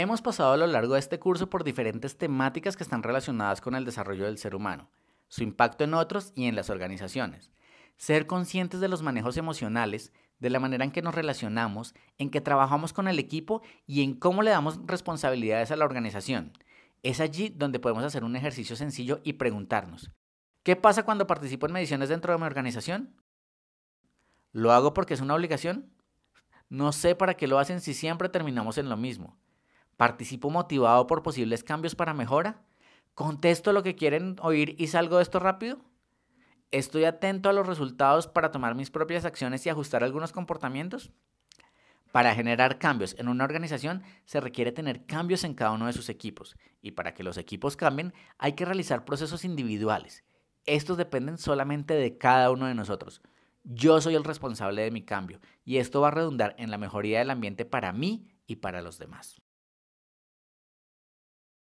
Hemos pasado a lo largo de este curso por diferentes temáticas que están relacionadas con el desarrollo del ser humano, su impacto en otros y en las organizaciones. Ser conscientes de los manejos emocionales, de la manera en que nos relacionamos, en que trabajamos con el equipo y en cómo le damos responsabilidades a la organización. Es allí donde podemos hacer un ejercicio sencillo y preguntarnos, ¿qué pasa cuando participo en mediciones dentro de mi organización? ¿Lo hago porque es una obligación? No sé para qué lo hacen si siempre terminamos en lo mismo participo motivado por posibles cambios para mejora, contesto lo que quieren oír y salgo de esto rápido, estoy atento a los resultados para tomar mis propias acciones y ajustar algunos comportamientos. Para generar cambios en una organización se requiere tener cambios en cada uno de sus equipos y para que los equipos cambien hay que realizar procesos individuales. Estos dependen solamente de cada uno de nosotros. Yo soy el responsable de mi cambio y esto va a redundar en la mejoría del ambiente para mí y para los demás.